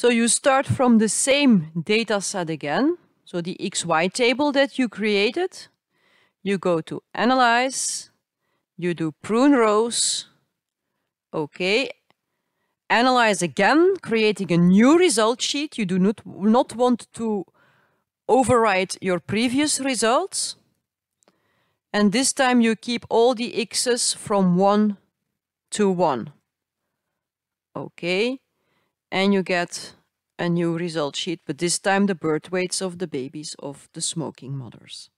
So you start from the same data set again, so the XY table that you created. You go to Analyze, you do Prune Rows, okay, Analyze again, creating a new result sheet. You do not, not want to overwrite your previous results. And this time you keep all the x's from 1 to 1. Okay and you get a new result sheet, but this time the birth weights of the babies of the smoking mothers.